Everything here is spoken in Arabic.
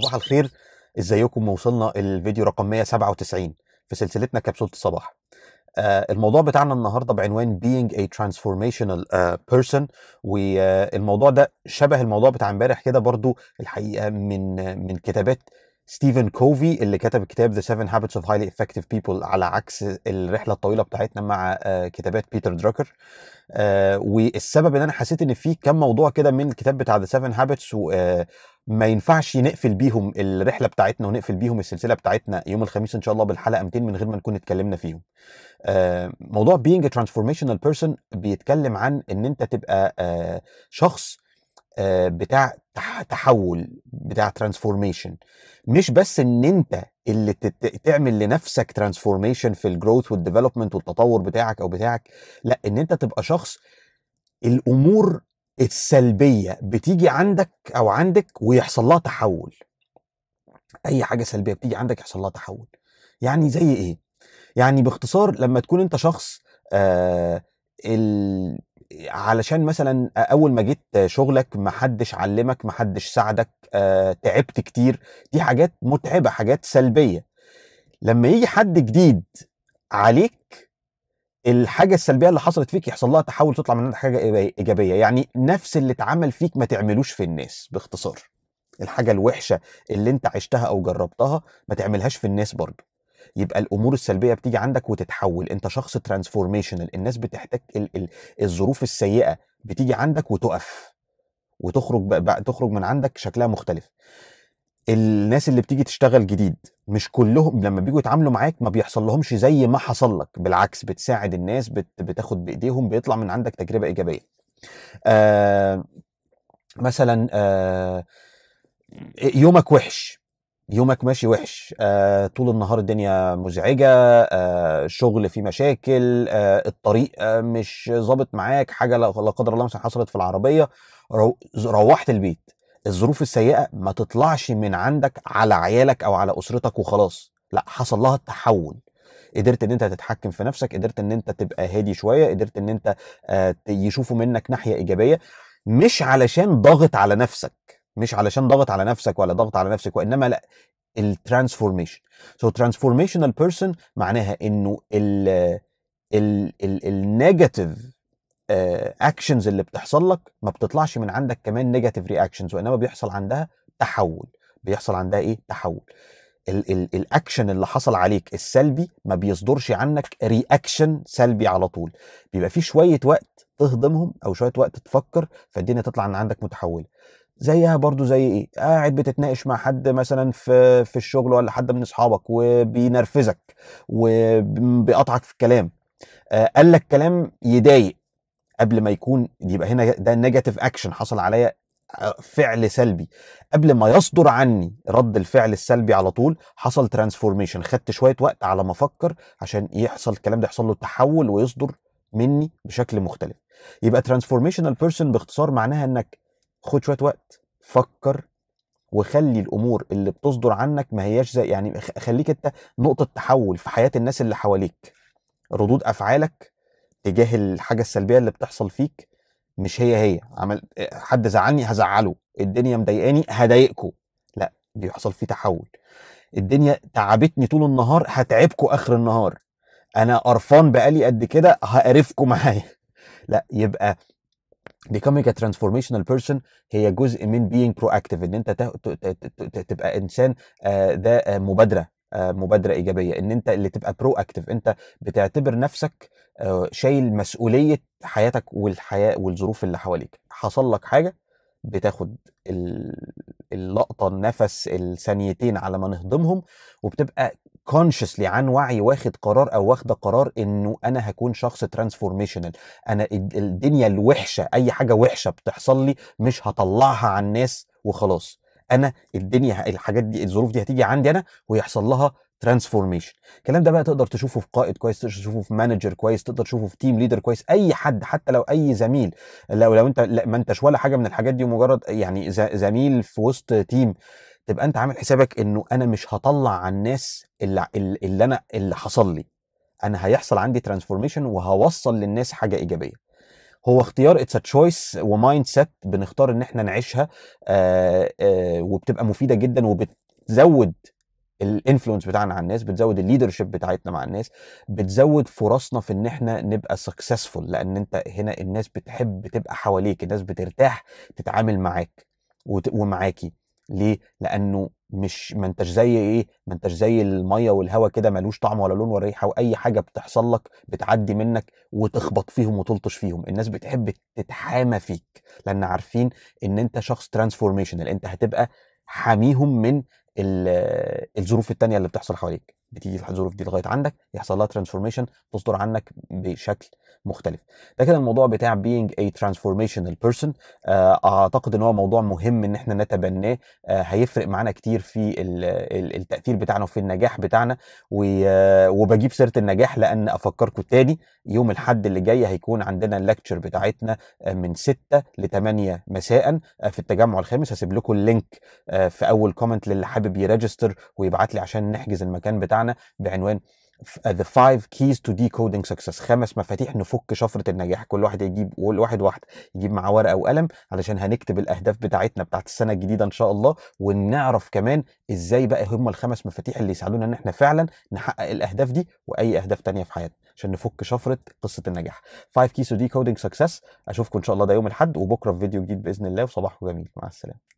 صباح الخير ازيكم وصلنا الفيديو رقم 197 في سلسلتنا كبسولة الصباح آه الموضوع بتاعنا النهارده بعنوان being a transformational uh, person والموضوع ده شبه الموضوع بتاع امبارح كده برضو الحقيقه من من كتابات ستيفن كوفي اللي كتب كتاب ذا 7 هابتس اوف هايلي افكتيف بيبل على عكس الرحله الطويله بتاعتنا مع آه، كتابات بيتر دراكر آه، والسبب ان انا حسيت ان في كم موضوع كده من الكتاب بتاع ذا 7 هابتس ما ينفعش نقفل بيهم الرحله بتاعتنا ونقفل بيهم السلسله بتاعتنا يوم الخميس ان شاء الله بالحلقه 200 من غير ما نكون اتكلمنا فيهم. آه، موضوع being a transformational person بيتكلم عن ان انت تبقى شخص آه، بتاع تحول بتاع ترانسفورميشن مش بس ان انت اللي تعمل لنفسك ترانسفورميشن في الجروث والديفلوبمنت والتطور بتاعك او بتاعك لا ان انت تبقى شخص الامور السلبيه بتيجي عندك او عندك ويحصل لها تحول اي حاجه سلبيه بتيجي عندك يحصل لها تحول يعني زي ايه يعني باختصار لما تكون انت شخص آه ال... علشان مثلا اول ما جيت شغلك ما حدش علمك ما حدش ساعدك آه، تعبت كتير دي حاجات متعبه حاجات سلبيه لما يجي حد جديد عليك الحاجة السلبية اللي حصلت فيك يحصل لها تحول تطلع منها حاجة إيجابية يعني نفس اللي اتعمل فيك ما تعملوش في الناس باختصار الحاجة الوحشة اللي انت عشتها أو جربتها ما تعملهاش في الناس برضه يبقى الامور السلبيه بتيجي عندك وتتحول انت شخص ترانسفورميشنال الناس بتحتاج ال ال الظروف السيئه بتيجي عندك وتقف وتخرج بقى تخرج من عندك شكلها مختلف الناس اللي بتيجي تشتغل جديد مش كلهم لما بيجوا يتعاملوا معاك ما بيحصل لهمش زي ما حصل لك بالعكس بتساعد الناس بت بتاخد بايديهم بيطلع من عندك تجربه ايجابيه آه مثلا آه يومك وحش يومك ماشي وحش آه، طول النهار الدنيا مزعجه آه، شغل فيه مشاكل آه، الطريق آه، مش ظابط معاك حاجه لا قدر الله مثلا حصلت في العربيه رو... روحت البيت الظروف السيئه ما تطلعش من عندك على عيالك او على اسرتك وخلاص لا حصل لها التحول قدرت ان انت تتحكم في نفسك قدرت ان انت تبقى هادي شويه قدرت ان انت آه، يشوفوا منك ناحيه ايجابيه مش علشان ضاغط على نفسك مش علشان ضغط على نفسك ولا ضغط على نفسك وانما لا الترانسفورميشن سو ترانسفورميشنال بيرسون معناها انه ال النيجاتيف اكشنز آه، اللي بتحصل لك ما بتطلعش من عندك كمان نيجاتيف رياكشنز وانما بيحصل عندها تحول بيحصل عندها ايه تحول الاكشن اللي حصل عليك السلبي ما بيصدرش عنك رياكشن سلبي على طول بيبقى في شويه وقت تهضمهم او شويه وقت تفكر فالدنيا تطلع ان عندك متحوله زيها برضو زي ايه قاعد بتتناقش مع حد مثلا في في الشغل ولا حد من اصحابك وبينرفزك وبيقطعك في الكلام آه، قال لك كلام يضايق قبل ما يكون يبقى هنا ده نيجاتيف اكشن حصل عليا آه، فعل سلبي قبل ما يصدر عني رد الفعل السلبي على طول حصل ترانسفورميشن خدت شويه وقت على ما افكر عشان يحصل الكلام ده يحصل له تحول ويصدر مني بشكل مختلف يبقى ترانسفورميشنال بيرسون باختصار معناها انك خد شويه وقت فكر وخلي الامور اللي بتصدر عنك ما هياش زي يعني خليك انت نقطه تحول في حياه الناس اللي حواليك ردود افعالك تجاه الحاجه السلبيه اللي بتحصل فيك مش هي هي عمل حد زعلني هزعله الدنيا مضايقاني هضايقكم لا بيحصل فيه تحول الدنيا تعبتني طول النهار هتعبكم اخر النهار انا قرفان بقالي قد كده هقرفكم معايا لا يبقى becoming a transformational person هي جزء من being proactive ان انت تبقى انسان آه، ده آه، مبادره آه، مبادره ايجابيه ان انت اللي تبقى برو اكتف انت بتعتبر نفسك شايل مسؤوليه حياتك والحياه والظروف اللي حواليك حصل لك حاجه بتاخد اللقطه النفس الثانيتين على ما نهضمهم وبتبقى كونشسلي عن وعي واخد قرار او واخده قرار انه انا هكون شخص ترانسفورميشنال انا الدنيا الوحشه اي حاجه وحشه بتحصل لي مش هطلعها على الناس وخلاص انا الدنيا الحاجات دي الظروف دي هتيجي عندي انا ويحصل لها ترانسفورميشن الكلام ده بقى تقدر تشوفه في قائد كويس تقدر تشوفه في مانجر كويس تقدر تشوفه في تيم ليدر كويس اي حد حتى لو اي زميل لو لو انت ما انتش ولا حاجه من الحاجات دي مجرد يعني زميل في وسط تيم تبقى انت عامل حسابك انه انا مش هطلع على الناس اللي, اللي انا اللي حصل لي انا هيحصل عندي ترانسفورميشن وهوصل للناس حاجه ايجابيه هو اختيار اتس تشويس ومايند سيت بنختار ان احنا نعيشها آآ آآ وبتبقى مفيده جدا وبتزود الانفلونس بتاعنا على الناس بتزود الليدرشيب بتاعتنا مع الناس بتزود فرصنا في ان احنا نبقى سكسسفول لان انت هنا الناس بتحب تبقى حواليك الناس بترتاح تتعامل معاك ومعاكي ليه؟ لانه مش ما انتش زي ايه؟ ما انتش زي الميه والهواء كده ملوش طعم ولا لون ولا ريحه واي حاجه بتحصل لك بتعدي منك وتخبط فيهم وتلطش فيهم، الناس بتحب تتحامى فيك لان عارفين ان انت شخص ترانسفورميشنال، انت هتبقى حاميهم من الظروف التانية اللي بتحصل حواليك. بتيجي في الظروف دي لغايه عندك يحصل لها ترانسفورميشن تصدر عنك بشكل مختلف ده كده الموضوع بتاع being a transformational person آه، اعتقد ان هو موضوع مهم ان احنا نتبناه آه، هيفرق معانا كتير في التاثير بتاعنا وفي النجاح بتاعنا وبجيب سيره النجاح لان افكركم تاني يوم الاحد اللي جاي هيكون عندنا اللكتشر بتاعتنا آه، من 6 ل 8 مساء في التجمع الخامس هسيب لكم اللينك في اول كومنت للي حابب يريجستر ويبعت لي عشان نحجز المكان بتاعنا بتاعنا بعنوان uh, The Five Keys to Decoding Success خمس مفاتيح نفك شفرة النجاح كل واحد يجيب كل واحد واحد يجيب معاه ورقة وقلم علشان هنكتب الأهداف بتاعتنا بتاعت السنة الجديدة إن شاء الله ونعرف كمان إزاي بقى هم الخمس مفاتيح اللي يساعدونا إن إحنا فعلا نحقق الأهداف دي وأي أهداف تانية في حياتنا عشان نفك شفرة قصة النجاح 5 Keys to Decoding Success أشوفكم إن شاء الله ده يوم الأحد وبكرة في فيديو جديد بإذن الله وصباحكم جميل مع السلامة